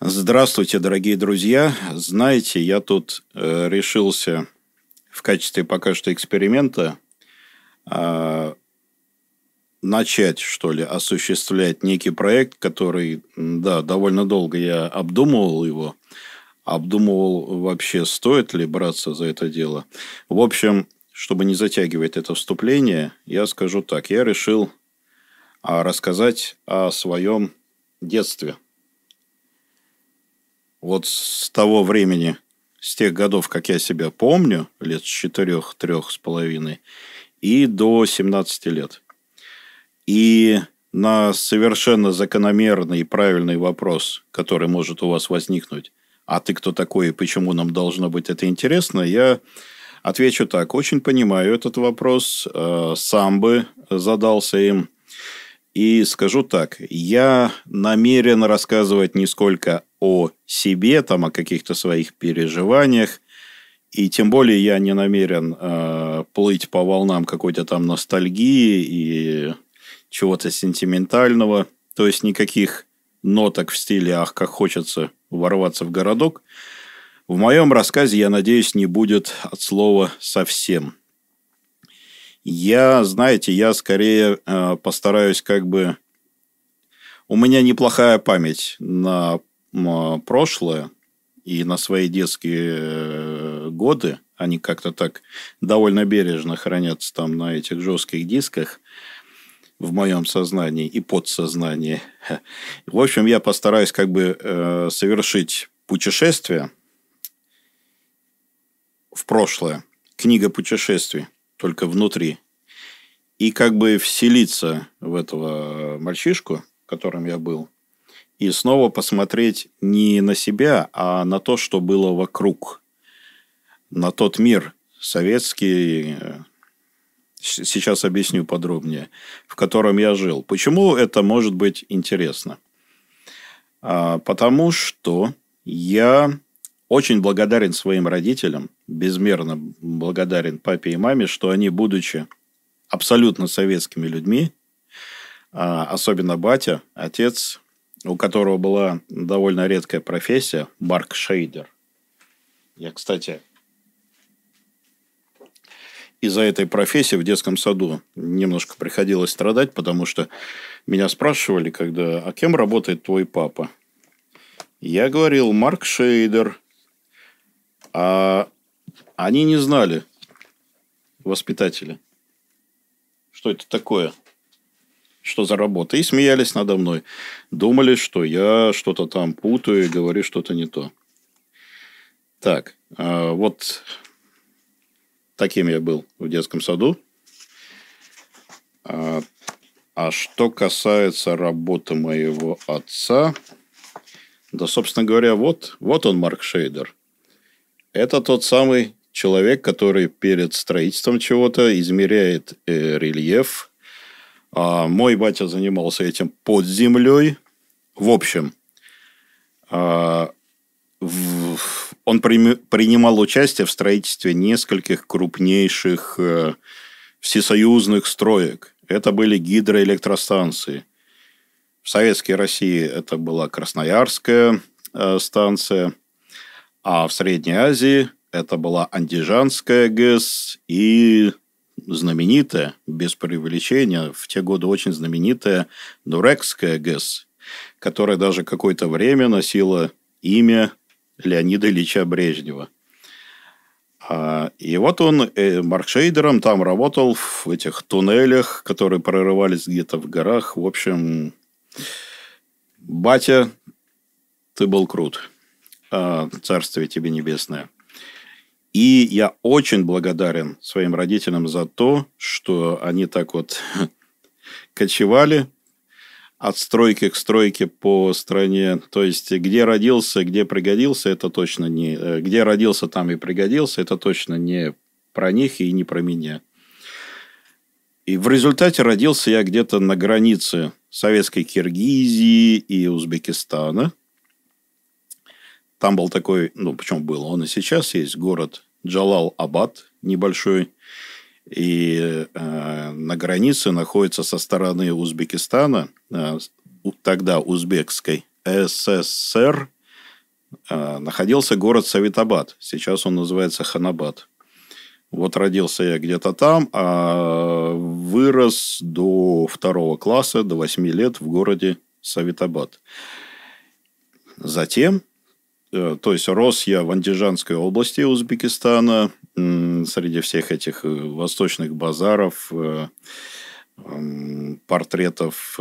Здравствуйте, дорогие друзья. Знаете, я тут э, решился в качестве пока что эксперимента э, начать, что ли, осуществлять некий проект, который, да, довольно долго я обдумывал его, обдумывал вообще, стоит ли браться за это дело. В общем, чтобы не затягивать это вступление, я скажу так. Я решил а, рассказать о своем детстве – вот с того времени, с тех годов, как я себя помню, лет с четырех, трех с половиной, и до 17 лет. И на совершенно закономерный и правильный вопрос, который может у вас возникнуть, а ты кто такой и почему нам должно быть это интересно, я отвечу так. Очень понимаю этот вопрос, э, сам бы задался им. И скажу так, я намерен рассказывать не сколько о себе, там, о каких-то своих переживаниях. И тем более я не намерен э, плыть по волнам какой-то там ностальгии и чего-то сентиментального. То есть никаких ноток в стиле «ах, как хочется ворваться в городок». В моем рассказе, я надеюсь, не будет от слова «совсем». Я, знаете, я скорее э, постараюсь как бы... У меня неплохая память на а, прошлое и на свои детские э, годы, они как-то так довольно бережно хранятся там на этих жестких дисках в моем сознании и подсознании. В общем, я постараюсь как бы э, совершить путешествие в прошлое. Книга путешествий, только внутри. И как бы вселиться в этого мальчишку, которым я был – и снова посмотреть не на себя, а на то, что было вокруг, на тот мир советский, э, сейчас объясню подробнее, в котором я жил. Почему это может быть интересно? А, потому что я очень благодарен своим родителям, безмерно благодарен папе и маме, что они, будучи абсолютно советскими людьми, а, особенно батя, отец, у которого была довольно редкая профессия – барк-шейдер. Я, кстати, из-за этой профессии в детском саду немножко приходилось страдать, потому что меня спрашивали, когда, а кем работает твой папа? Я говорил, Марк Шейдер. А они не знали, воспитатели, что это такое – что за работа, и смеялись надо мной. Думали, что я что-то там путаю и говорю что-то не то. Так, а, вот таким я был в детском саду. А, а, что касается работы моего отца, да, собственно говоря, вот, вот он, Марк Шейдер. Это тот самый человек, который перед строительством чего-то измеряет э, рельеф, а мой батя занимался этим под землей. В общем, а, он принимал участие в строительстве нескольких крупнейших э, всесоюзных строек. Это были гидроэлектростанции. В Советской России это была Красноярская э, станция, а в Средней Азии это была Андижанская ГЭС и знаменитая, без преувеличения, в те годы очень знаменитая Нурекская ГЭС, которая даже какое-то время носила имя Леонида Ильича Брежнева. А, и вот он э, маркшейдером там работал в этих туннелях, которые прорывались где-то в горах. В общем, батя, ты был крут. А, царствие тебе небесное. И я очень благодарен своим родителям за то, что они так вот кочевали от стройки к стройке по стране. То есть, где родился, где пригодился, это точно не... Э, где родился, там и пригодился, это точно не про них и не про меня. И в результате родился я где-то на границе советской Киргизии и Узбекистана. Там был такой, ну, почему был, он и сейчас есть город Джалал-Абад небольшой. И э, на границе находится со стороны Узбекистана, э, тогда Узбекской СССР, э, находился город Савитабад. Сейчас он называется Ханабад. Вот родился я где-то там, а вырос до второго класса, до восьми лет в городе Савитабад. Затем Э, то есть рос я в Андижанской области Узбекистана, среди всех этих э, восточных базаров, э, портретов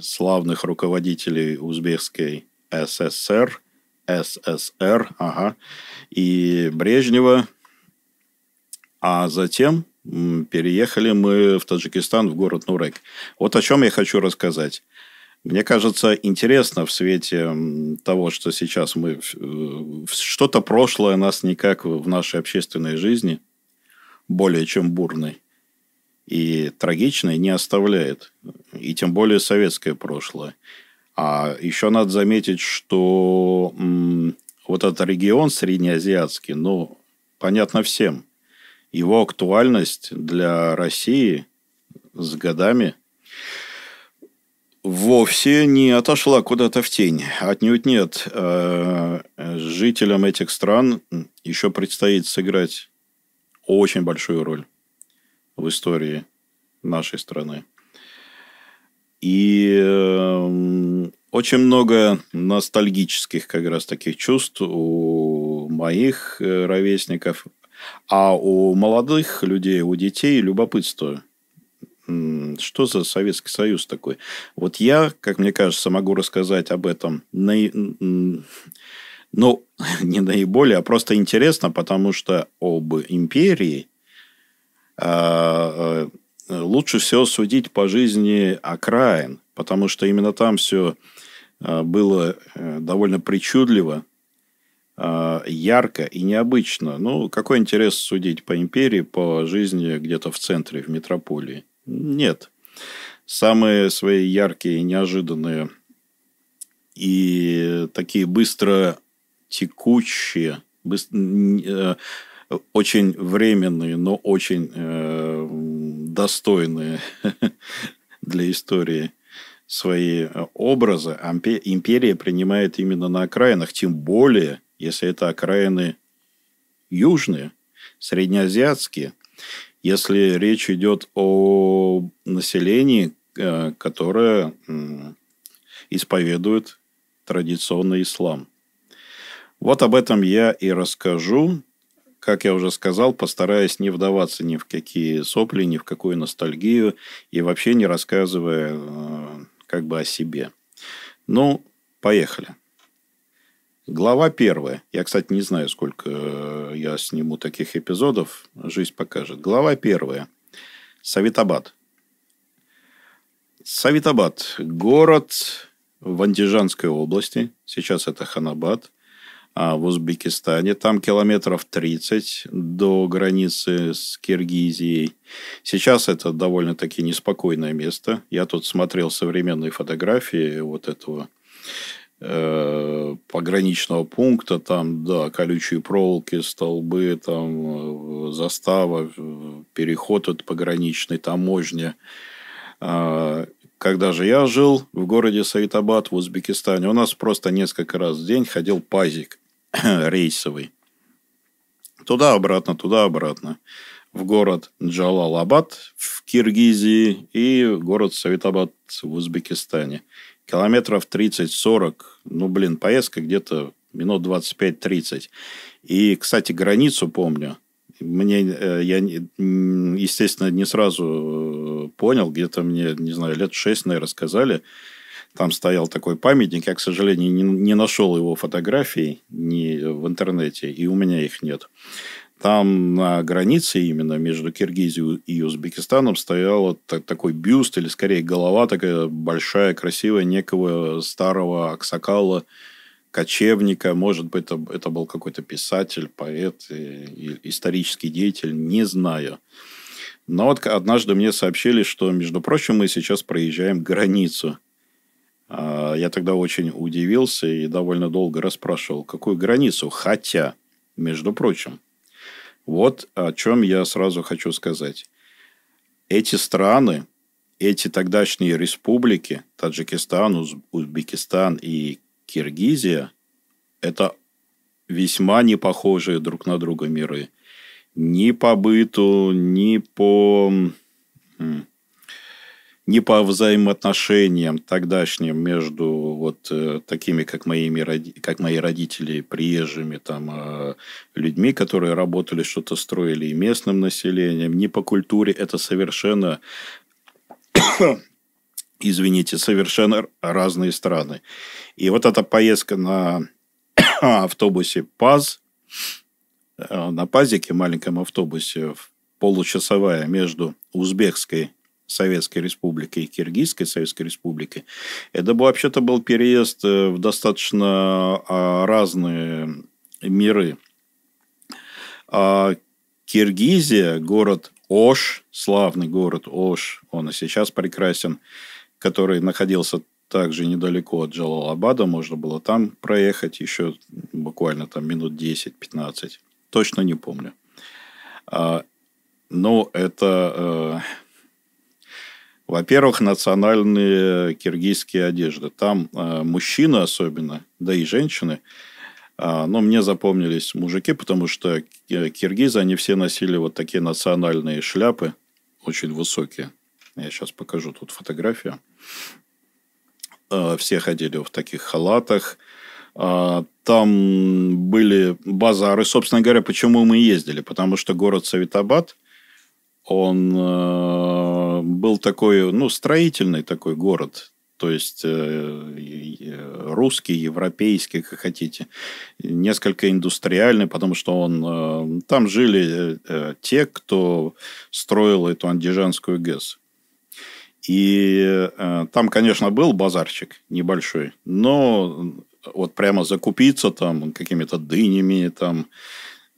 славных руководителей узбекской ССР, ССР, ага, и Брежнева. А затем переехали мы в Таджикистан, в город Нурек. Вот о чем я хочу рассказать. Мне кажется, интересно в свете того, что сейчас мы... Э, что-то прошлое нас никак в нашей общественной жизни, более чем бурной и трагичной, не оставляет. И тем более советское прошлое. А еще надо заметить, что вот этот регион среднеазиатский, ну, понятно всем. Его актуальность для России с годами – вовсе не отошла куда-то в тень. Отнюдь нет. Э, жителям этих стран еще предстоит сыграть очень большую роль в истории нашей страны. И э, очень много ностальгических как раз таких чувств у моих э, ровесников, а у молодых людей, у детей любопытство что за Советский Союз такой? Вот я, как мне кажется, могу рассказать об этом на... ну, не наиболее, а просто интересно, потому что об империи а, а, лучше всего судить по жизни окраин, потому что именно там все а, было э, довольно причудливо, ярко и необычно. Ну, какой интерес судить по империи, по жизни где-то в центре, в метрополии? Нет. Самые свои яркие, неожиданные и такие быстро текущие, э, очень временные, но очень э, достойные для истории свои э, образы империя принимает именно на окраинах, тем более, если это окраины южные, среднеазиатские. Если речь идет о населении, э, которое исповедует традиционный ислам. Вот об этом я и расскажу. Как я уже сказал, постараюсь не вдаваться ни в какие сопли, ни в какую ностальгию и вообще не рассказывая э, как бы о себе. Ну, поехали. Глава первая. Я, кстати, не знаю, сколько э, я сниму таких эпизодов. Жизнь покажет. Глава первая. Савитабад. Савитабад. Город в Андижанской области. Сейчас это Ханабад. А в Узбекистане. Там километров 30 до границы с Киргизией. Сейчас это довольно-таки неспокойное место. Я тут смотрел современные фотографии вот этого Э, пограничного пункта, там, да, колючие проволоки, столбы, там, э, застава, э, переход от пограничной таможни. А, когда же я жил в городе Саитабад в Узбекистане, у нас просто несколько раз в день ходил пазик рейсовый. Туда-обратно, туда-обратно. В город Джалалабад в Киргизии и город Саитабад в Узбекистане километров 30-40, ну, блин, поездка где-то минут 25-30. И, кстати, границу помню. Мне, э, я, естественно, не сразу э, понял, где-то мне, не знаю, лет 6, наверное, рассказали. Там стоял такой памятник. Я, к сожалению, не, не нашел его фотографий ни в интернете, и у меня их нет. Там на границе именно между Киргизией и Узбекистаном стоял такой бюст, или скорее голова такая большая, красивая, некого старого аксакала, кочевника. Может быть, это, это был какой-то писатель, поэт, э, исторический деятель, не знаю. Но вот однажды мне сообщили, что, между прочим, мы сейчас проезжаем границу. А, я тогда очень удивился и довольно долго расспрашивал, какую границу. Хотя, между прочим, вот о чем я сразу хочу сказать. Эти страны, эти тогдашние республики, Таджикистан, Узбекистан и Киргизия, это весьма не похожие друг на друга миры. Ни по быту, ни по не по взаимоотношениям тогдашним между вот э, такими, как, моими, как мои родители, приезжими там э, людьми, которые работали, что-то строили и местным населением, не по культуре. Это совершенно извините, совершенно разные страны. И вот эта поездка на автобусе ПАЗ, э, на ПАЗике, маленьком автобусе, получасовая между узбекской Советской республики и Киргизской Советской республики. это вообще-то был переезд э, в достаточно а, разные миры. А Киргизия, город Ош, славный город Ош, он и сейчас прекрасен, который находился также недалеко от Джалалабада, можно было там проехать еще буквально там минут 10-15, точно не помню. А, но это э, во-первых, национальные киргизские одежды. Там э, мужчины особенно, да и женщины, а, но мне запомнились мужики, потому что э, киргизы, они все носили вот такие национальные шляпы, очень высокие. Я сейчас покажу тут фотографию. Э, все ходили в таких халатах. А, там были базары. Собственно говоря, почему мы ездили? Потому что город Савитабад, он... Э, был такой, ну, строительный такой город, то есть э, русский, европейский, как хотите, несколько индустриальный, потому что он э, там жили те, кто строил эту Андижанскую ГЭС. И там, конечно, был базарчик небольшой, но вот прямо закупиться там какими-то дынями, там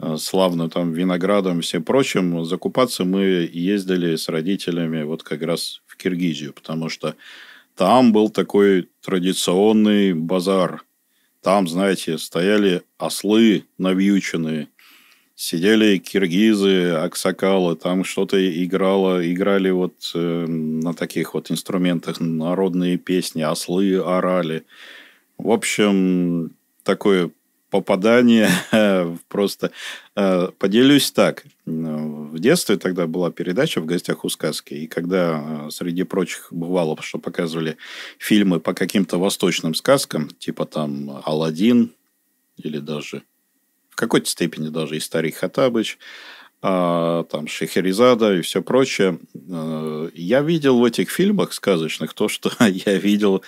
Э, славно там виноградом и всем прочим, закупаться мы ездили с родителями вот как раз в Киргизию, потому что там был такой традиционный базар. Там, знаете, стояли ослы навьюченные, сидели киргизы, аксакалы, там что-то играло, играли вот э, на таких вот инструментах народные песни, ослы орали. В общем, такое попадание просто. Э, поделюсь так. В детстве тогда была передача «В гостях у сказки», и когда э, среди прочих бывало, что показывали фильмы по каким-то восточным сказкам, типа там алладин или даже в какой-то степени даже и «Старик Хатабыч», а, там Шехерезада и все прочее. А, я видел в этих фильмах сказочных то, что я видел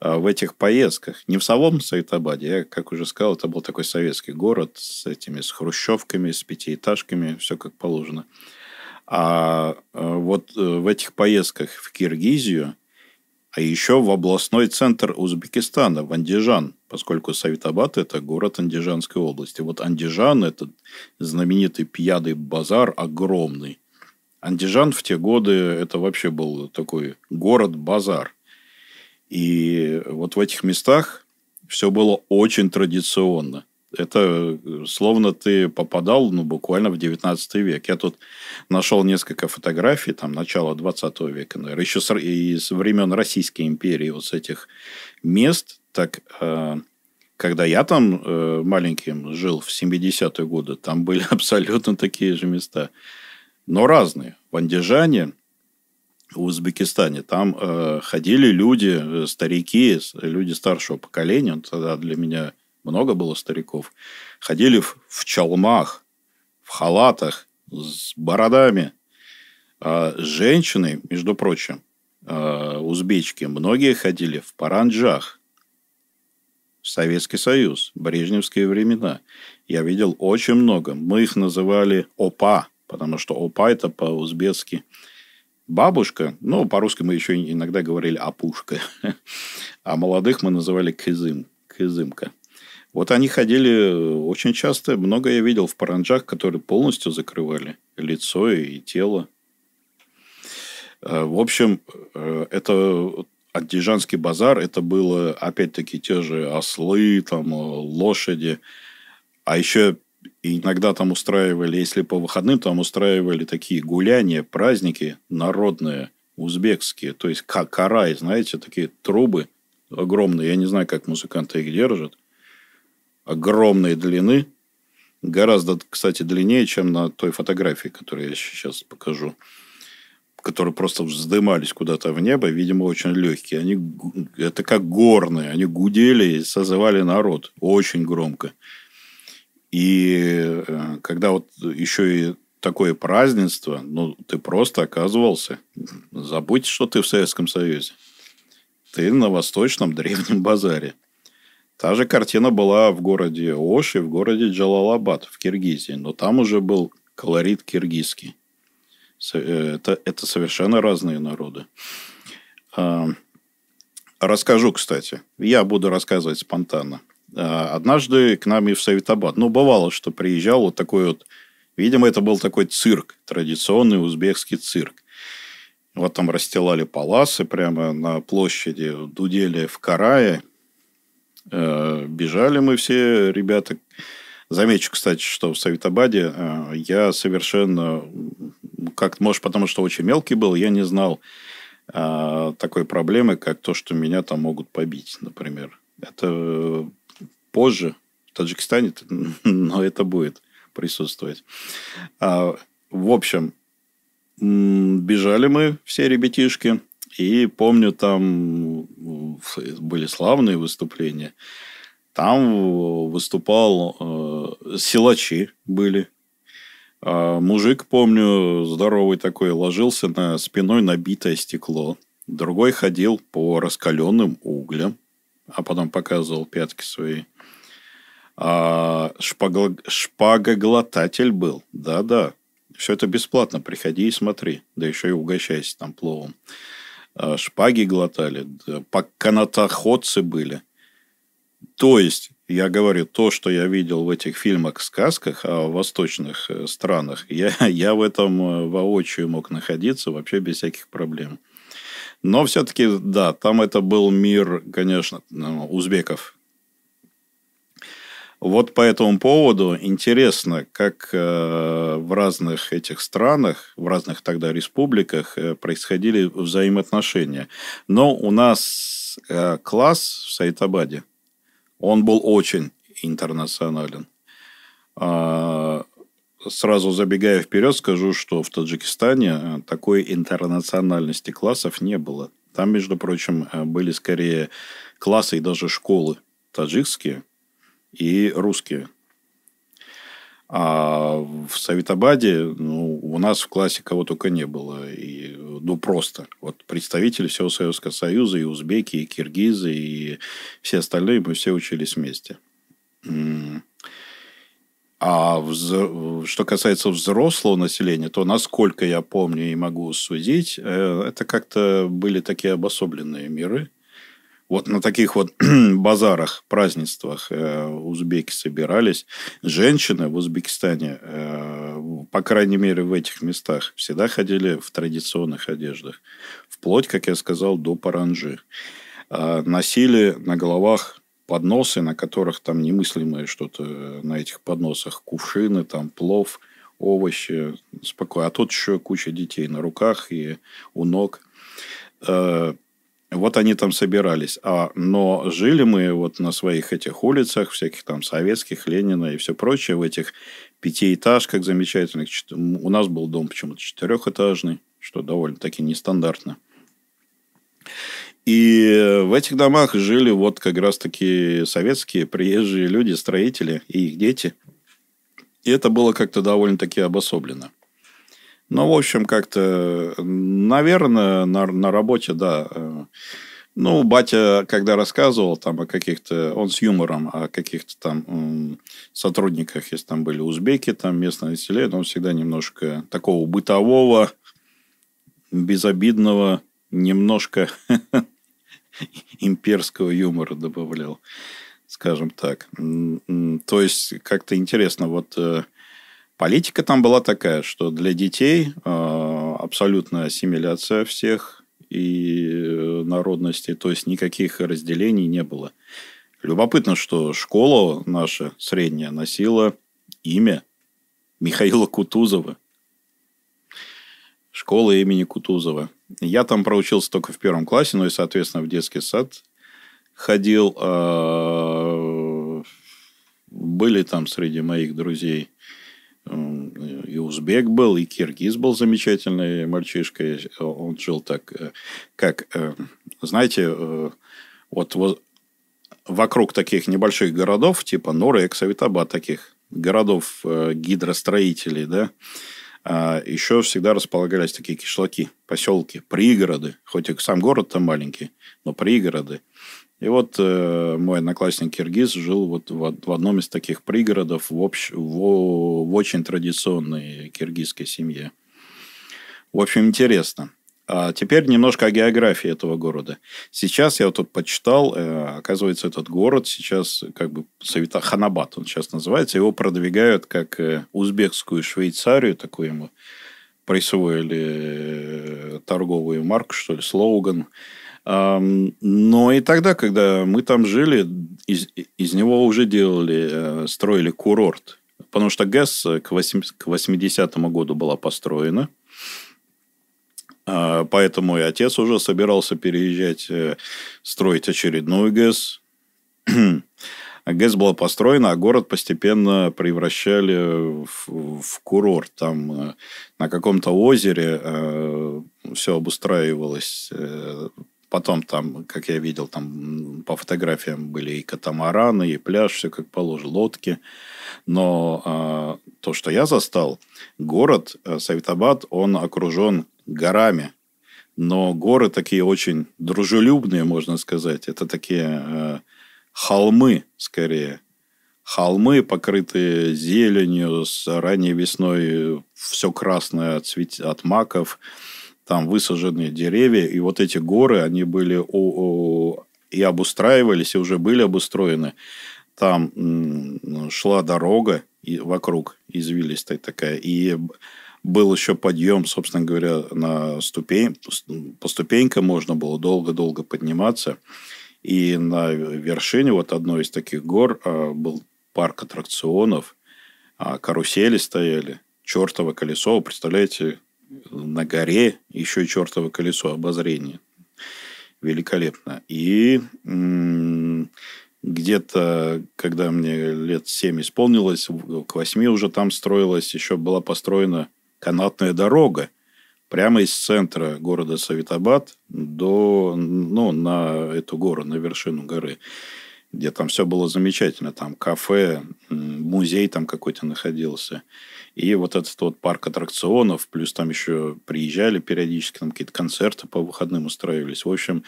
а, в этих поездках. Не в самом Сайтабаде, я, как уже сказал, это был такой советский город с этими, с хрущевками, с пятиэтажками, все как положено. А, а вот э, в этих поездках в Киргизию а еще в областной центр Узбекистана, в Андижан, поскольку Савитабад – это город Андижанской области. Вот Андижан – это знаменитый пьяный базар, огромный. Андижан в те годы – это вообще был такой город-базар. И вот в этих местах все было очень традиционно – это э, словно ты попадал ну, буквально в 19 век. Я тут нашел несколько фотографий, там, начала 20 века, наверное, еще с, и с времен Российской империи, вот с этих мест. Так, э, когда я там э, маленьким жил в 70-е годы, там были абсолютно такие же места, но разные. В Андижане, в Узбекистане. Там э, ходили люди, э, старики, люди старшего поколения. тогда для меня много было стариков, ходили в, в чалмах, в халатах, с бородами. А женщины, между прочим, а, узбечки, многие ходили в паранджах. Советский Союз, брежневские времена. Я видел очень много. Мы их называли опа, потому что опа это по-узбекски бабушка, ну, по-русски мы еще иногда говорили опушка, а молодых мы называли кызым, кызымка. Вот они ходили э, очень часто, много я видел в паранджах, которые полностью закрывали лицо и тело. Э, в общем, э, это Андижанский базар, это было, опять-таки, те же ослы, там, лошади. А еще иногда там устраивали, если по выходным, там устраивали такие гуляния, праздники народные, узбекские. То есть карай, знаете, такие трубы огромные. Я не знаю, как музыканты их держат огромной длины, гораздо, кстати, длиннее, чем на той фотографии, которую я сейчас покажу, которые просто вздымались куда-то в небо, видимо, очень легкие. Они, это как горные, они гудели и созывали народ очень громко. И э, когда вот еще и такое празднество, ну, ты просто оказывался. Забудь, что ты в Советском Союзе. Ты на Восточном Древнем Базаре. Та же картина была в городе Ош и в городе Джалалабад в Киргизии, но там уже был колорит киргизский. Э, это, это совершенно разные народы. А, расскажу, кстати. Я буду рассказывать спонтанно. А, однажды к нам и в Советабад. Ну, бывало, что приезжал вот такой вот... Видимо, это был такой цирк, традиционный узбекский цирк. Вот там расстилали паласы прямо на площади, дудели в карае – Э, бежали мы все, ребята. Замечу, кстати, что в Савитабаде э, я совершенно, как может, потому что очень мелкий был, я не знал э, такой проблемы, как то, что меня там могут побить, например. Это позже в Таджикистане, но это будет присутствовать. А, в общем, бежали мы все ребятишки – и помню, там были славные выступления. Там выступал э, силачи были. А мужик, помню, здоровый такой, ложился на спиной набитое стекло. Другой ходил по раскаленным углям, а потом показывал пятки свои. А шпагло... шпагоглотатель был, да-да. Все это бесплатно, приходи и смотри. Да еще и угощайся там пловом. Э, шпаги глотали, канатоходцы были. То есть, я говорю, то, что я видел в этих фильмах-сказках о а восточных э, странах, я, я в этом э, воочию мог находиться вообще без всяких проблем. Но все-таки, да, там это был мир, конечно, ну, узбеков, вот по этому поводу интересно, как э, в разных этих странах, в разных тогда республиках э, происходили взаимоотношения. Но у нас э, класс в Сайтабаде, он был очень интернационален. А, сразу забегая вперед, скажу, что в Таджикистане такой интернациональности классов не было. Там, между прочим, были скорее классы и даже школы таджикские – и русские. А в Савитабаде ну, у нас в классе кого только не было. И, ну, просто. Вот представители всего Советского Союза, и узбеки, и киргизы, и все остальные, мы все учились вместе. А вз... что касается взрослого населения, то, насколько я помню и могу судить, э, это как-то были такие обособленные миры – вот на таких вот базарах, празднествах э, узбеки собирались. Женщины в Узбекистане, э, по крайней мере, в этих местах, всегда ходили в традиционных одеждах. Вплоть, как я сказал, до паранжи. Э, носили на головах подносы, на которых там немыслимое что-то э, на этих подносах. Кувшины, там плов, овощи. Спокойно. А тут еще куча детей на руках и у ног. Э, вот они там собирались. А, но жили мы вот на своих этих улицах, всяких там советских, Ленина и все прочее, в этих пятиэтажках замечательных. У нас был дом почему-то четырехэтажный, что довольно-таки нестандартно. И в этих домах жили вот как раз-таки советские приезжие люди, строители и их дети. И это было как-то довольно-таки обособлено. Ну, в общем, как-то, наверное, на, на работе, да. Э, ну, батя, когда рассказывал там о каких-то, он с юмором, о каких-то там сотрудниках, если там были узбеки, там местное население, он всегда немножко такого бытового, безобидного, немножко имперского юмора добавлял, скажем так. То есть, как-то интересно, вот э, Политика там была такая, что для детей э, абсолютная ассимиляция всех и э, народностей, то есть никаких разделений не было. Любопытно, что школа наша средняя носила имя Михаила Кутузова. Школа имени Кутузова. Я там проучился только в первом классе, ну и, соответственно, в детский сад ходил. А, были там среди моих друзей – и узбек был, и киргиз был замечательный мальчишка. Он жил так, э, как, э, знаете, э, вот вокруг таких небольших городов, типа Нора и Савитаба, таких городов гидростроителей, да, а еще всегда располагались такие кишлаки, поселки, пригороды. Хоть и сам город там маленький, но пригороды – и вот э, мой одноклассник Киргиз жил вот в, в одном из таких пригородов в, общ, в, в очень традиционной киргизской семье. В общем, интересно. А теперь немножко о географии этого города. Сейчас я вот тут почитал, э, оказывается, этот город сейчас как бы Совета Ханабат он сейчас называется, его продвигают как э, узбекскую Швейцарию, такую ему присвоили э, торговую марку, что ли, слоган. Но и тогда, когда мы там жили, из, из него уже делали, э, строили курорт. Потому что ГЭС э, к 80 году была построена. А, поэтому и отец уже собирался переезжать, э, строить очередную ГЭС. А ГЭС была построена, а город постепенно превращали в, в курорт. Там на каком-то озере э, все обустраивалось э, Потом там, как я видел, там по фотографиям были и катамараны, и пляж, все как положено, лодки. Но э, то, что я застал, город э, Савитабад, он окружен горами. Но горы такие очень дружелюбные, можно сказать. Это такие э, холмы, скорее. Холмы, покрытые зеленью, с ранней весной все красное от, цвет... от маков там высаженные деревья, и вот эти горы, они были и обустраивались, и уже были обустроены. Там шла дорога и вокруг извилистая такая, и был еще подъем, собственно говоря, на ступень, по ступенькам можно было долго-долго подниматься. И на вершине вот одной из таких гор а, был парк аттракционов, а, карусели стояли, чертово колесо, представляете, на горе еще чертово колесо обозрения. Великолепно. И где-то, когда мне лет 7 исполнилось, к 8 уже там строилась, еще была построена канатная дорога прямо из центра города Савитабад до, ну, на эту гору, на вершину горы где там все было замечательно, там кафе, музей там какой-то находился, и вот этот вот парк аттракционов, плюс там еще приезжали периодически, там какие-то концерты по выходным устраивались. В общем,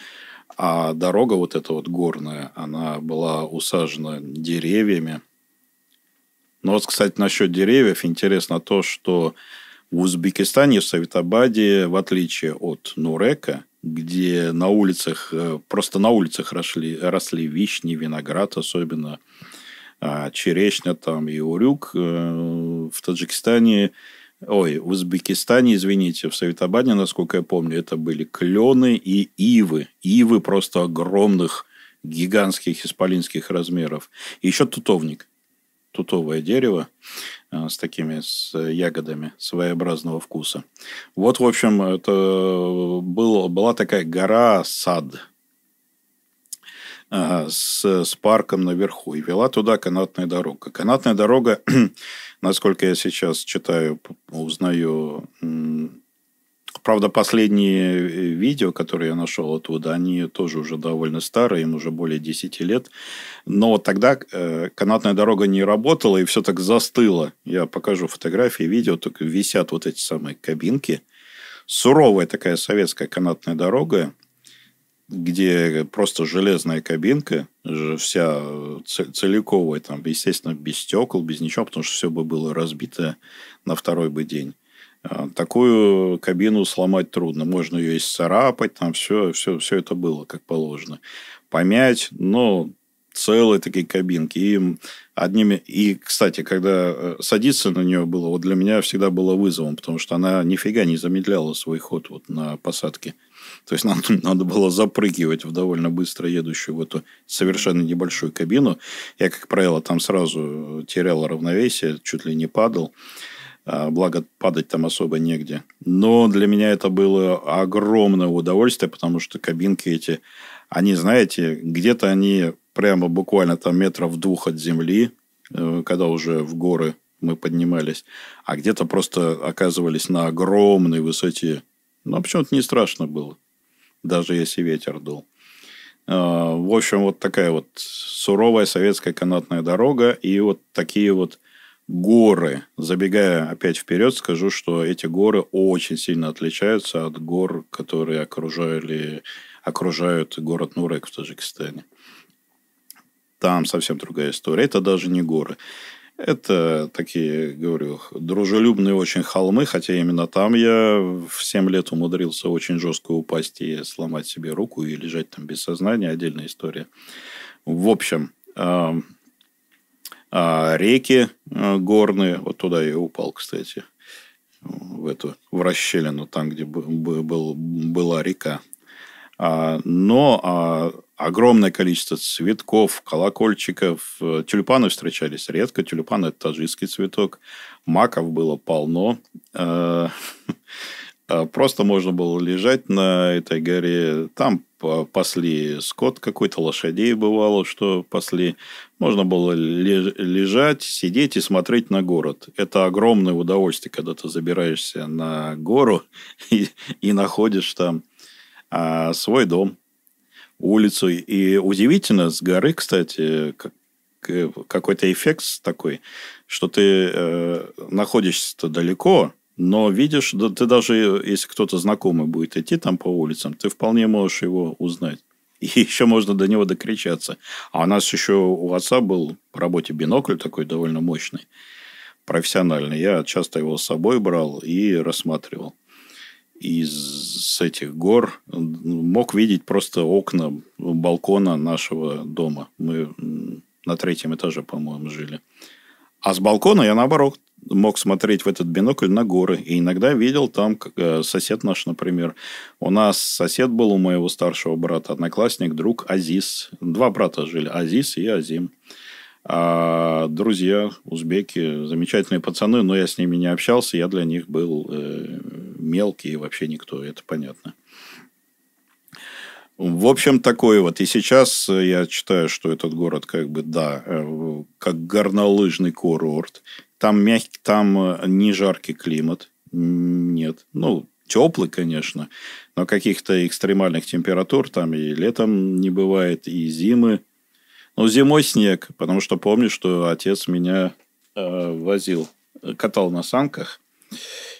а дорога вот эта вот горная, она была усажена деревьями. Но ну вот, кстати, насчет деревьев интересно то, что в Узбекистане, в Савитабаде, в отличие от Нурека, где на улицах, э, просто на улицах росли, росли вишни, виноград, особенно а, черешня там и урюк. Э, в Таджикистане, ой, в Узбекистане, извините, в Савитабаде, насколько я помню, это были клены и ивы. Ивы просто огромных, гигантских исполинских размеров. И еще тутовник тутовое дерево э, с такими с ягодами своеобразного вкуса. Вот, в общем, это был, была такая гора сад э, с, с парком наверху. И вела туда канатная дорога. Канатная дорога, насколько я сейчас читаю, узнаю Правда, последние э, видео, которые я нашел оттуда, они тоже уже довольно старые, им уже более 10 лет. Но тогда э, канатная дорога не работала, и все так застыло. Я покажу фотографии, видео, только висят вот эти самые кабинки. Суровая такая советская канатная дорога, где просто железная кабинка, вся э, целиковая, там, естественно, без стекол, без ничего, потому что все бы было разбито на второй бы день. А, такую кабину сломать трудно. Можно ее исцарапать, там все, все, все это было как положено. Помять, но целые такие кабинки. И, одними... и, кстати, когда э, садиться на нее было, вот для меня всегда было вызовом, потому что она нифига не замедляла свой ход вот на посадке. То есть нам надо было запрыгивать в довольно быстро едущую в эту совершенно небольшую кабину. Я, как правило, там сразу терял равновесие, чуть ли не падал. А, благо падать там особо негде. Но для меня это было огромное удовольствие, потому что кабинки эти, они, знаете, где-то они прямо буквально там метров двух от земли, э, когда уже в горы мы поднимались, а где-то просто оказывались на огромной высоте. Но ну, а почему-то не страшно было, даже если ветер дул. А, в общем, вот такая вот суровая советская канатная дорога и вот такие вот горы. Забегая опять вперед, скажу, что эти горы очень сильно отличаются от гор, которые окружали, окружают город Нурек в Таджикистане. Там совсем другая история. Это даже не горы. Это такие, говорю, дружелюбные очень холмы, хотя именно там я в 7 лет умудрился очень жестко упасть и сломать себе руку и лежать там без сознания. Отдельная история. В общем, а, реки а, горные, вот туда я упал, кстати, в эту в расщелину, там, где был, была река. А, но огромное количество цветков, колокольчиков, э, тюльпаны встречались редко, тюльпан – это таджикский цветок, маков было полно. Э, э, просто можно было лежать на этой горе, там пасли скот какой-то, лошадей бывало, что пасли. Можно было лежать, сидеть и смотреть на город. Это огромное удовольствие, когда ты забираешься на гору и, и находишь там а, свой дом, улицу. И удивительно, с горы, кстати, э, какой-то эффект такой, что ты э, находишься-то далеко, но видишь, да, ты даже если кто-то знакомый будет идти там по улицам, ты вполне можешь его узнать. И еще можно до него докричаться. А у нас еще у отца был по работе бинокль такой довольно мощный, профессиональный. Я часто его с собой брал и рассматривал. Из этих гор мог видеть просто окна балкона нашего дома. Мы на третьем этаже, по-моему, жили. А с балкона я наоборот мог смотреть в этот бинокль на горы. И иногда видел там э, сосед наш, например. У нас сосед был у моего старшего брата, одноклассник, друг Азиз. Два брата жили, Азиз и Азим. А друзья, узбеки, замечательные пацаны, но я с ними не общался, я для них был э, мелкий и вообще никто, это понятно. В общем, такое вот. И сейчас э, я читаю, что этот город как бы, да, как горнолыжный курорт. Там мягкий, там э, не жаркий климат. Нет. Ну, теплый, конечно, но каких-то экстремальных температур там и летом не бывает, и зимы. Ну, зимой снег, потому что помню, что отец меня э, возил, э, катал на санках.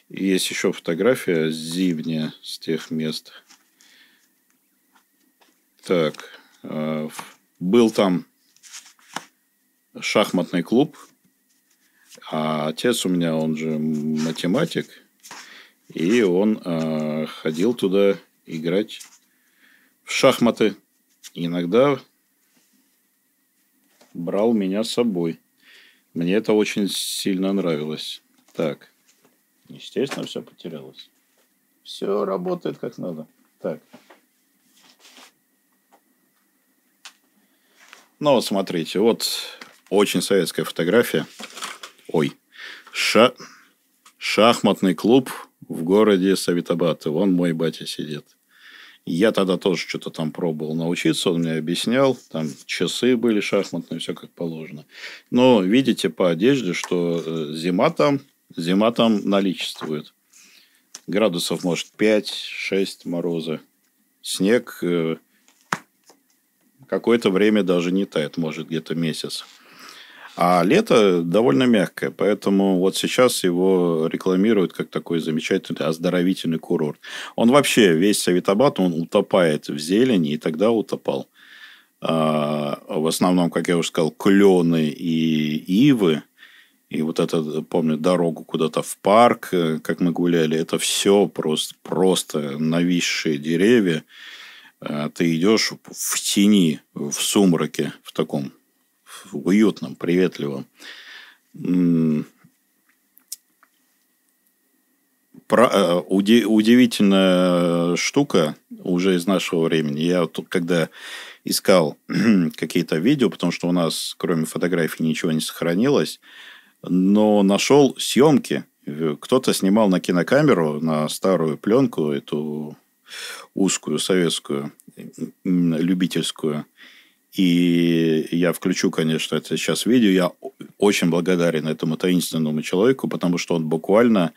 И есть еще фотография зимняя с тех мест. Так, э, был там шахматный клуб а отец у меня, он же математик, и он э, ходил туда играть в шахматы. Иногда брал меня с собой. Мне это очень сильно нравилось. Так, естественно, все потерялось. Все работает как надо. Так. Ну вот смотрите, вот очень советская фотография. Ой. Ша... Шахматный клуб в городе Савитабад. И вон мой батя сидит. Я тогда тоже что-то там пробовал научиться, он мне объяснял, там часы были шахматные, все как положено. Но видите по одежде, что э, зима там, зима там наличествует. Градусов, может, 5-6 мороза. Снег э, какое-то время даже не тает, может, где-то месяц. А лето довольно мягкое, поэтому вот сейчас его рекламируют как такой замечательный оздоровительный курорт. Он вообще весь Савитабад, он утопает в зелени, и тогда утопал. А, в основном, как я уже сказал, клены и ивы. И вот это, помню, дорогу куда-то в парк, э, как мы гуляли, это все просто, просто нависшие деревья. А ты идешь в тени, в сумраке, в таком в уютном, приветливом, про, э, уди, удивительная штука уже из нашего времени. Я тут, когда искал какие-то видео, потому что у нас, кроме фотографий, ничего не сохранилось, но нашел съемки. Кто-то снимал на кинокамеру, на старую пленку, эту узкую советскую, любительскую. И я включу, конечно, это сейчас видео. Я очень благодарен этому таинственному человеку, потому что он буквально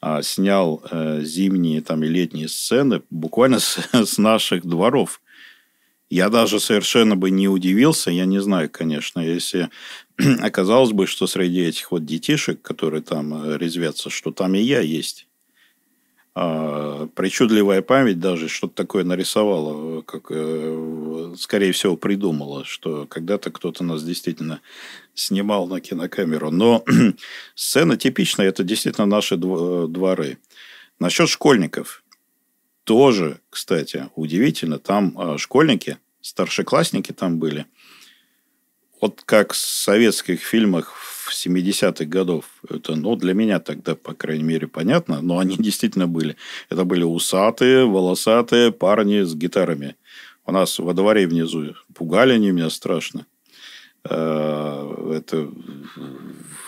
а, снял э, зимние там и летние сцены буквально с, с наших дворов. Я даже совершенно бы не удивился, я не знаю, конечно, если оказалось бы, что среди этих вот детишек, которые там э, резвятся, что там и я есть. А, причудливая память даже что-то такое нарисовала, э, как, э, скорее всего, придумала, что когда-то кто-то нас действительно снимал на кинокамеру. Но сцена типичная, это действительно наши э, дворы. Насчет школьников. Тоже, кстати, удивительно. Там а, школьники, старшеклассники там были. Вот как в советских фильмах 70-х годов. Это, ну, для меня тогда, по крайней мере, понятно, но они действительно были. Это были усатые, волосатые парни с гитарами. У нас во дворе внизу пугали они меня страшно. Э, это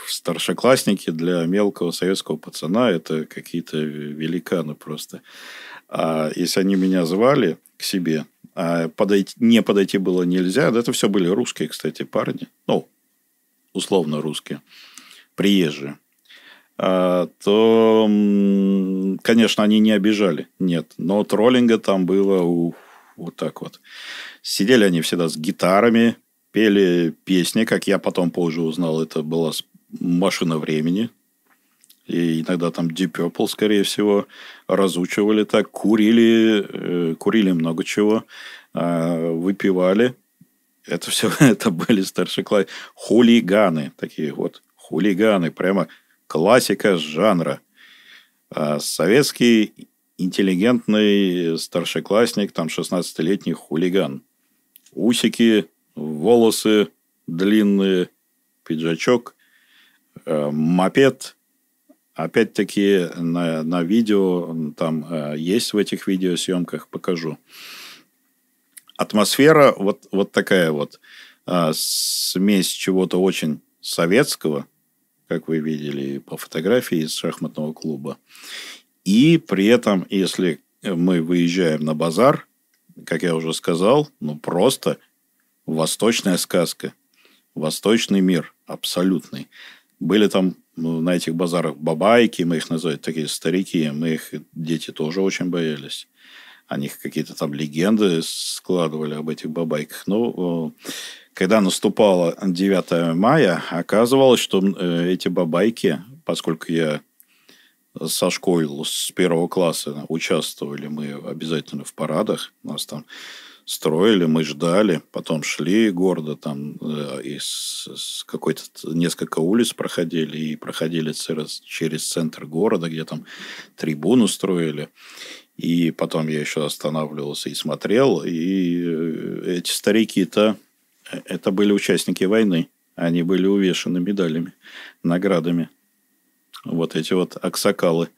старшеклассники для мелкого советского пацана. Это какие-то великаны просто. А если они меня звали к себе, а подойти, не подойти было нельзя. Это все были русские, кстати, парни. Ну, условно русские, приезжие, а, то, конечно, они не обижали, нет. Но троллинга там было у, вот так вот. Сидели они всегда с гитарами, пели песни, как я потом позже узнал, это была «Машина времени», и иногда там Deep Purple, скорее всего, разучивали так, курили, э, курили много чего, а, выпивали – это все, это были старшеклассники. Хулиганы такие вот. Хулиганы. Прямо классика жанра. А советский интеллигентный старшеклассник, там 16-летний хулиган. Усики, волосы длинные, пиджачок, э, мопед. Опять-таки на, на видео, там э, есть в этих видеосъемках, покажу атмосфера вот, вот такая вот. А, смесь чего-то очень советского, как вы видели по фотографии из шахматного клуба. И при этом, если мы выезжаем на базар, как я уже сказал, ну просто восточная сказка, восточный мир абсолютный. Были там ну, на этих базарах бабайки, мы их называют такие старики, мы их дети тоже очень боялись о них какие-то там легенды складывали об этих бабайках. Но ну, э, когда наступало 9 мая, оказывалось, что э, эти бабайки, поскольку я со школы, с первого класса участвовали мы обязательно в парадах. Нас там строили, мы ждали, потом шли гордо там э, из, какой-то несколько улиц проходили и проходили через, через центр города, где там трибуну строили. И потом я еще останавливался и смотрел. И э, эти старики-то, э, это были участники войны. Они были увешаны медалями, наградами. Вот эти вот аксакалы.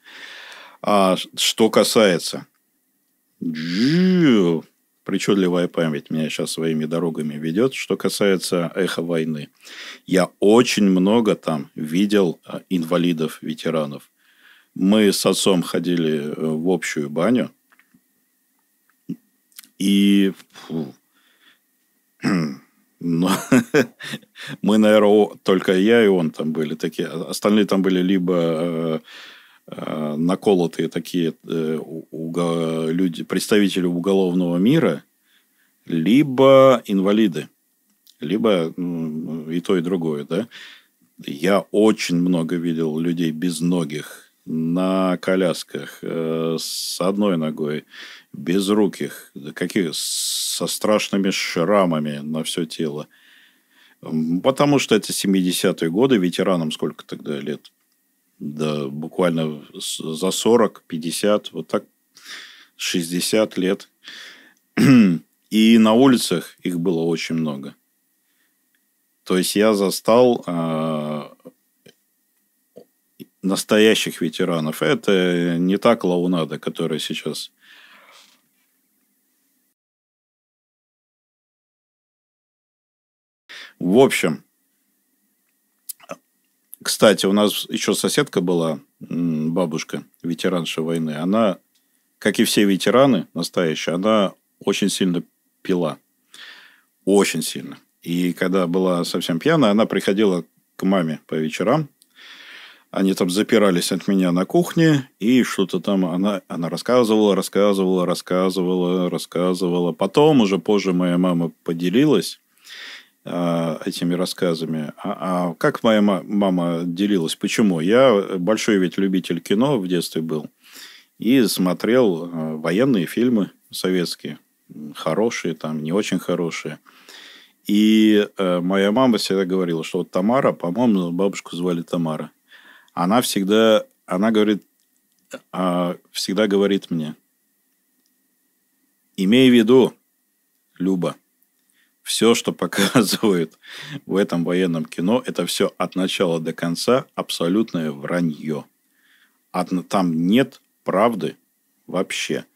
А что касается... причудливая память меня сейчас своими дорогами ведет. Что касается эхо войны. Я очень много там видел э, инвалидов, ветеранов мы с отцом ходили э, в общую баню. И но мы, наверное, только я и он там были такие. А остальные там были либо э, э, наколотые такие уго... люди, представители уголовного мира, либо инвалиды, либо ну, и то, и другое, да. Я очень много видел людей безногих, на колясках, э, с одной ногой, без руких, какие, со страшными шрамами на все тело. Потому что это 70-е годы, ветеранам сколько тогда лет? Да, буквально за 40, 50, вот так 60 лет. И на улицах их было очень много. То есть я застал а, настоящих ветеранов. Это не та клоунада, которая сейчас В общем, кстати, у нас еще соседка была, бабушка, ветеранша войны. Она, как и все ветераны настоящие, она очень сильно пила. Очень сильно. И когда была совсем пьяная, она приходила к маме по вечерам, они там запирались от меня на кухне, и что-то там она, она рассказывала, рассказывала, рассказывала, рассказывала. Потом уже позже моя мама поделилась а, этими рассказами. А, а как моя мама делилась? Почему? Я большой ведь любитель кино в детстве был. И смотрел а, военные фильмы советские. Хорошие там, не очень хорошие. И э, моя мама всегда говорила, что вот Тамара, по-моему, бабушку звали Тамара она всегда, она говорит, а, всегда говорит мне, имей в виду, Люба, все, что показывают в этом военном кино, это все от начала до конца абсолютное вранье. От, там нет правды вообще.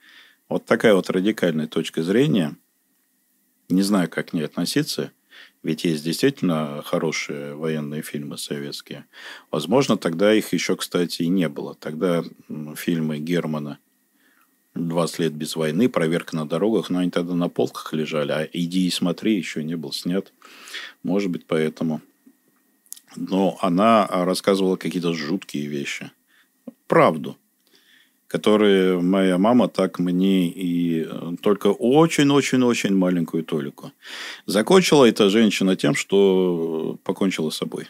Вот такая вот радикальная точка зрения. Не знаю, как к ней относиться – ведь есть действительно хорошие военные фильмы советские. Возможно, тогда их еще, кстати, и не было. Тогда фильмы Германа «20 лет без войны», «Проверка на дорогах», но они тогда на полках лежали, а «Иди и смотри» еще не был снят. Может быть, поэтому. Но она рассказывала какие-то жуткие вещи. Правду которые моя мама так мне и э, только очень-очень-очень маленькую толику. Закончила эта женщина тем, что э, покончила с собой.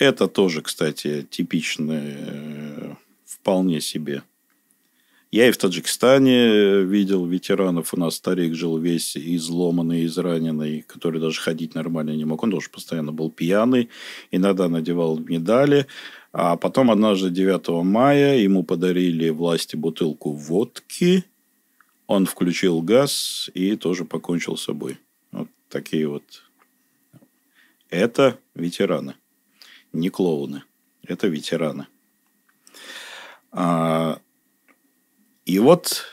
Это тоже, кстати, типичный э, вполне себе я и в Таджикистане э, видел ветеранов. У нас старик жил весь изломанный, израненный, который даже ходить нормально не мог. Он тоже постоянно был пьяный. Иногда надевал медали. А потом однажды 9 мая ему подарили власти бутылку водки. Он включил газ и тоже покончил с собой. Вот такие вот. Это ветераны. Не клоуны. Это ветераны. А, и вот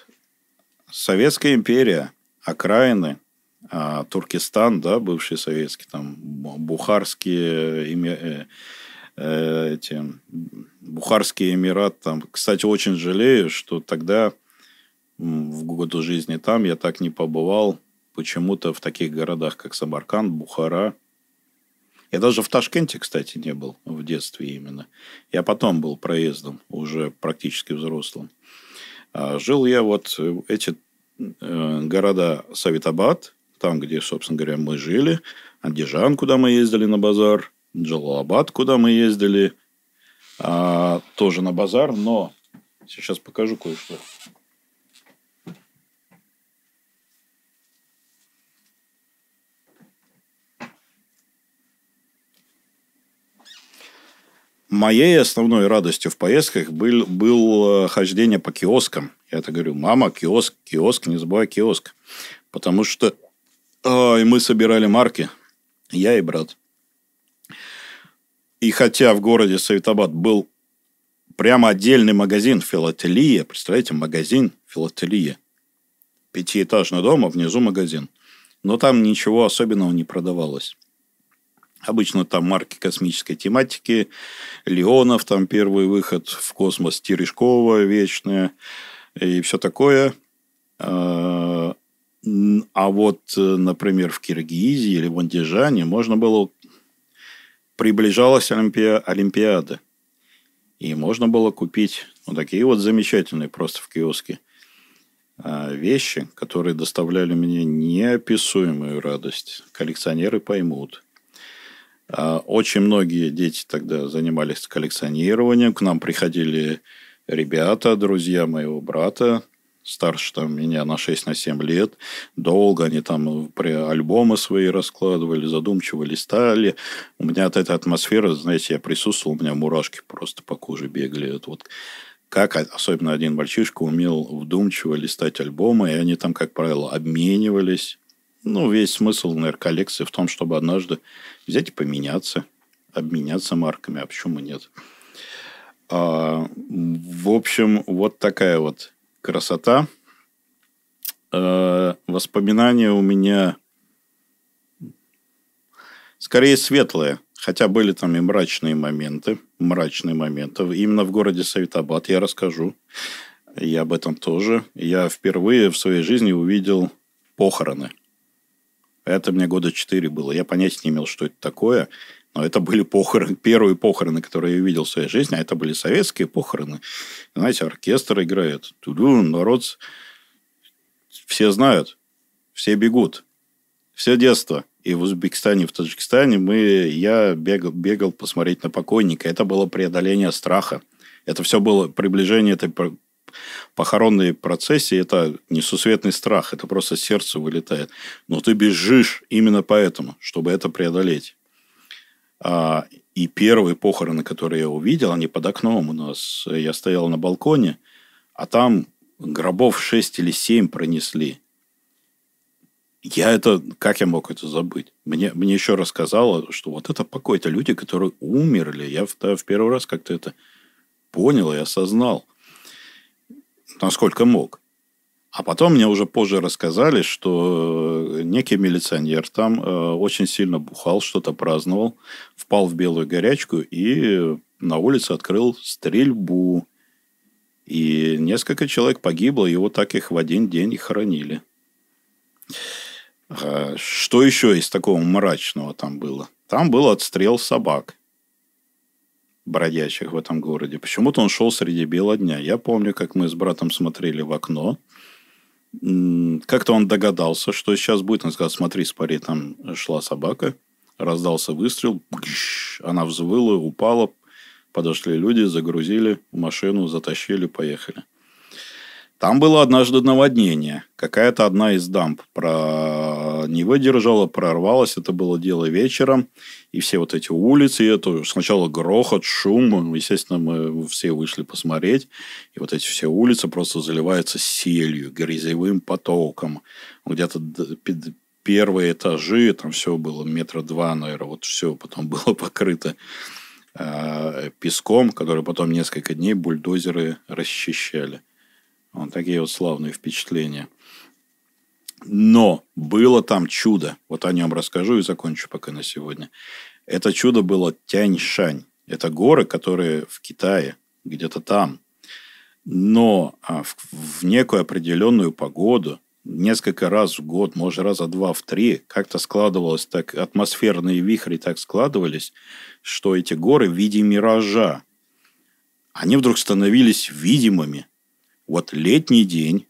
Советская империя, окраины, а, Туркестан, да, бывший советский, там бухарские э, э, эти Бухарский Эмират. Там, кстати, очень жалею, что тогда в году жизни там я так не побывал почему-то в таких городах, как Самарканд, Бухара. Я даже в Ташкенте, кстати, не был в детстве именно. Я потом был проездом, уже практически взрослым. А жил я вот э, эти э, города Савитабад, там, где, собственно говоря, мы жили, Андижан, куда мы ездили на базар, Джалалабад, куда мы ездили, а, тоже на базар, но сейчас покажу кое-что. Моей основной радостью в поездках был, был э, хождение по киоскам. Я это говорю, мама, киоск, киоск, не забывай киоск. Потому что ой, э, мы собирали марки, я и брат. И хотя в городе Саитабад был прямо отдельный магазин филателия, представляете, магазин филателия. Пятиэтажный дом, а внизу магазин. Но там ничего особенного не продавалось. Обычно там марки космической тематики, Леонов, там первый выход в космос, Терешкова вечная и все такое. А, а вот, э, например, в Киргизии или в Андижане можно было... Приближалась Олимпи... Олимпиада. И можно было купить вот такие вот замечательные просто в киоске а, вещи, которые доставляли мне неописуемую радость. Коллекционеры поймут – а, очень многие дети тогда занимались коллекционированием. К нам приходили ребята, друзья моего брата, старше там меня на 6 на 7 лет. Долго они там при альбомы свои раскладывали, задумчиво листали. У меня от этой атмосферы, знаете, я присутствовал, у меня мурашки просто по коже бегали. Это вот как особенно один мальчишка умел вдумчиво листать альбомы, и они там, как правило, обменивались ну, весь смысл, наверное, коллекции в том, чтобы однажды взять и поменяться, обменяться марками, а почему нет? А, в общем, вот такая вот красота. А, воспоминания у меня скорее светлые, хотя были там и мрачные моменты, мрачные моменты. Именно в городе Савитабад я расскажу. я об этом тоже. Я впервые в своей жизни увидел похороны – это мне года четыре было. Я понятия не имел, что это такое. Но это были похороны, первые похороны, которые я видел в своей жизни, а это были советские похороны. Знаете, оркестр играет, туду, народ, все знают, все бегут, все детство. И в Узбекистане, в Таджикистане мы, я бегал, бегал посмотреть на покойника. Это было преодоление страха. Это все было приближение этой Похоронные процессе это несусветный страх, это просто сердце вылетает. Но ты бежишь именно поэтому, чтобы это преодолеть. А, и первые похороны, которые я увидел, они под окном у нас. Я стоял на балконе, а там гробов шесть или семь пронесли. Я это... Как я мог это забыть? Мне, мне еще рассказало, что вот это покой, это люди, которые умерли. Я в, в первый раз как-то это понял и осознал насколько мог. А потом мне уже позже рассказали, что э, некий милиционер там э, очень сильно бухал, что-то праздновал, впал в белую горячку и на улице открыл стрельбу. И несколько человек погибло, его так их в один день и хоронили. А что еще из такого мрачного там было? Там был отстрел собак бродящих в этом городе. Почему-то он шел среди бела дня. Я помню, как мы с братом смотрели в окно. Как-то он догадался, что сейчас будет. Он сказал, смотри, смотри, там шла собака. Раздался выстрел. Она взвыла, упала. Подошли люди, загрузили машину, затащили, поехали. Там было однажды наводнение. Какая-то одна из дамб про а, не выдержала, прорвалась. Это было дело вечером. И все вот эти улицы, это сначала грохот, шум. Ну, естественно, мы все вышли посмотреть. И вот эти все улицы просто заливаются селью, грязевым потоком. Где-то первые этажи, там все было метра два, наверное, вот все потом было покрыто а, песком, который потом несколько дней бульдозеры расчищали. Вот такие вот славные впечатления. Но было там чудо. Вот о нем расскажу и закончу пока на сегодня. Это чудо было Тяньшань. Это горы, которые в Китае, где-то там. Но а, в, в некую определенную погоду, несколько раз в год, может, раза два, в три, как-то складывалось так, атмосферные вихри так складывались, что эти горы в виде миража, они вдруг становились видимыми. Вот летний день,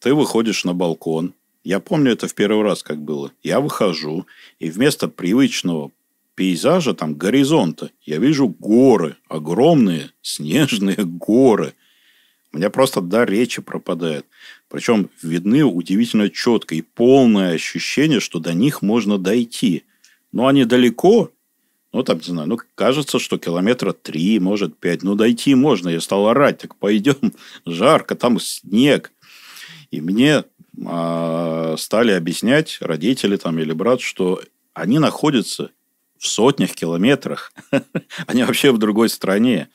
ты выходишь на балкон. Я помню это в первый раз, как было. Я выхожу, и вместо привычного пейзажа, там, горизонта, я вижу горы, огромные снежные горы. У меня просто до речи пропадает. Причем видны удивительно четко и полное ощущение, что до них можно дойти. Но они далеко, ну, там, не знаю, ну, кажется, что километра три, может, пять. Ну, дойти можно. Я стал орать, так пойдем. Жарко, там снег. И мне а, стали объяснять родители там или брат, что они находятся в сотнях километрах, они вообще в другой стране,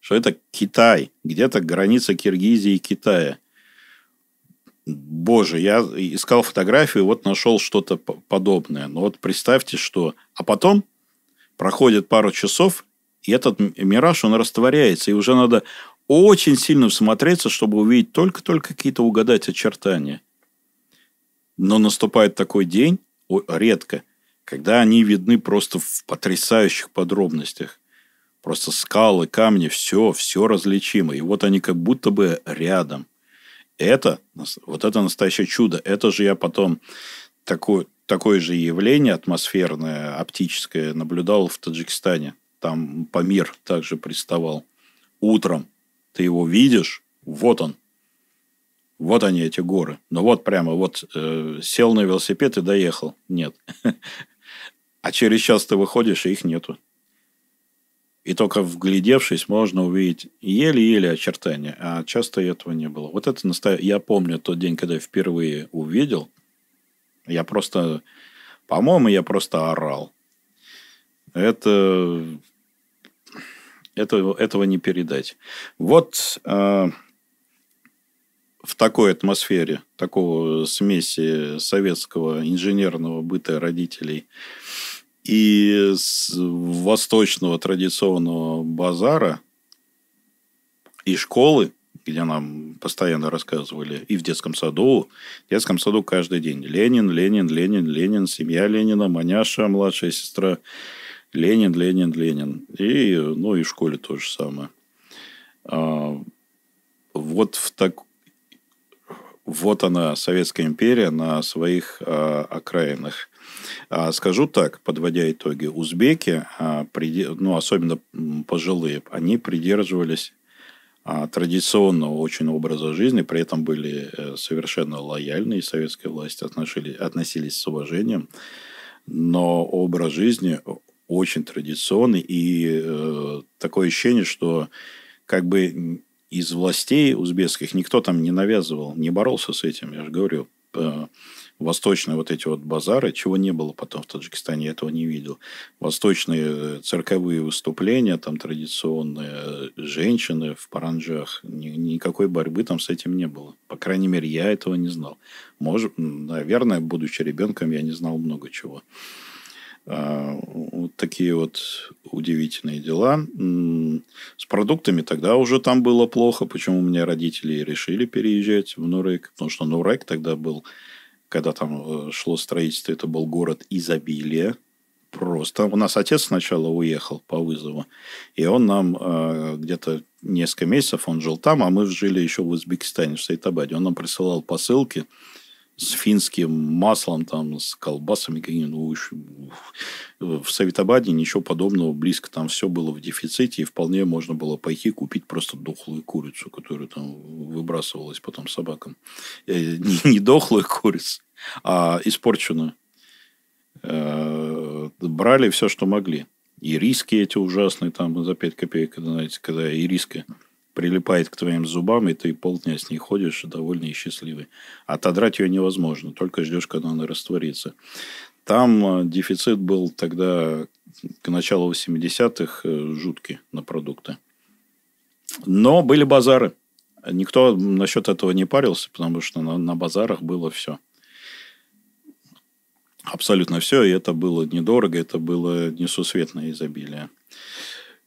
что это Китай, где-то граница Киргизии и Китая. Боже, я искал фотографию, вот нашел что-то подобное. Но вот представьте, что... А потом проходит пару часов, и этот мираж, он растворяется, и уже надо очень сильно всмотреться, чтобы увидеть только-только какие-то угадать очертания. Но наступает такой день, редко, когда они видны просто в потрясающих подробностях. Просто скалы, камни, все, все различимо. И вот они как будто бы рядом. Это, вот это настоящее чудо. Это же я потом такое, такое же явление атмосферное, оптическое наблюдал в Таджикистане. Там Памир также приставал утром ты его видишь, вот он. Вот они, эти горы. Ну вот прямо, вот э, сел на велосипед и доехал. Нет. А через час ты выходишь, и их нету. И только вглядевшись, можно увидеть еле-еле очертания. А часто этого не было. Вот это настоя... Я помню тот день, когда я впервые увидел. Я просто... По-моему, я просто орал. Это этого, этого не передать. Вот э, в такой атмосфере, такого смеси советского инженерного быта родителей и восточного традиционного базара и школы, где нам постоянно рассказывали, и в детском саду. В детском саду каждый день. Ленин, Ленин, Ленин, Ленин, семья Ленина, Маняша, младшая сестра Ленин, Ленин, Ленин. И, ну, и в школе то же самое. А, вот в так... Вот она, Советская империя, на своих а, окраинах. А, скажу так, подводя итоги, узбеки, а, приди... ну, особенно пожилые, они придерживались а, традиционного очень образа жизни, при этом были э, совершенно лояльны и советской власти относились, относились с уважением, но образ жизни очень традиционный, и э, такое ощущение, что как бы из властей узбекских никто там не навязывал, не боролся с этим, я же говорю, э, восточные вот эти вот базары, чего не было потом в Таджикистане, я этого не видел. Восточные э, цирковые выступления, там традиционные э, женщины в паранджах, ни, никакой борьбы там с этим не было. По крайней мере, я этого не знал. Может, наверное, будучи ребенком, я не знал много чего. А, вот такие вот удивительные дела. С продуктами тогда уже там было плохо. Почему у меня родители решили переезжать в Нурек? Потому что Нурек тогда был, когда там э, шло строительство, это был город изобилия. Просто. У нас отец сначала уехал по вызову, и он нам а, где-то несколько месяцев, он жил там, а мы жили еще в Узбекистане, в Сайтабаде. Он нам присылал посылки, с финским маслом, там, с колбасами какими-нибудь. Ну, в Советобаде ничего подобного близко. Там все было в дефиците, и вполне можно было пойти купить просто дохлую курицу, которую там выбрасывалась потом собакам. Э, не, не дохлую курицу, а испорченную. Э, брали все, что могли. И риски эти ужасные, там за 5 копеек, знаете, когда и риски прилипает к твоим зубам, и ты полдня с ней ходишь, довольный и счастливый. Отодрать ее невозможно, только ждешь, когда она растворится. Там э, дефицит был тогда к началу 80-х э, жуткий на продукты. Но были базары. Никто насчет этого не парился, потому что на, на базарах было все. Абсолютно все, и это было недорого, это было несусветное изобилие.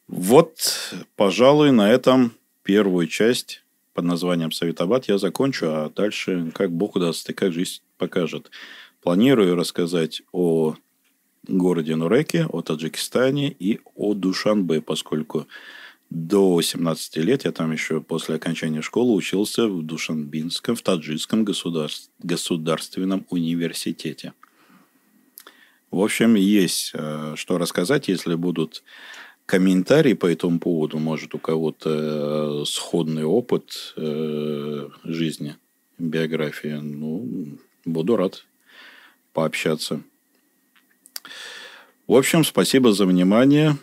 Вот, пожалуй, на этом первую часть под названием Советобат я закончу, а дальше как Бог даст и как жизнь покажет. Планирую рассказать о городе Нуреке, о Таджикистане и о Душанбе, поскольку до 17 лет я там еще после окончания школы учился в Душанбинском, в Таджикском государств, государственном университете. В общем, есть э, что рассказать, если будут комментарий по этому поводу? Может, у кого-то э, сходный опыт э, жизни, биография? Ну, буду рад пообщаться. В общем, спасибо за внимание.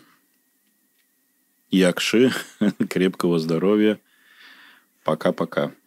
Якши, крепкого здоровья. Пока-пока.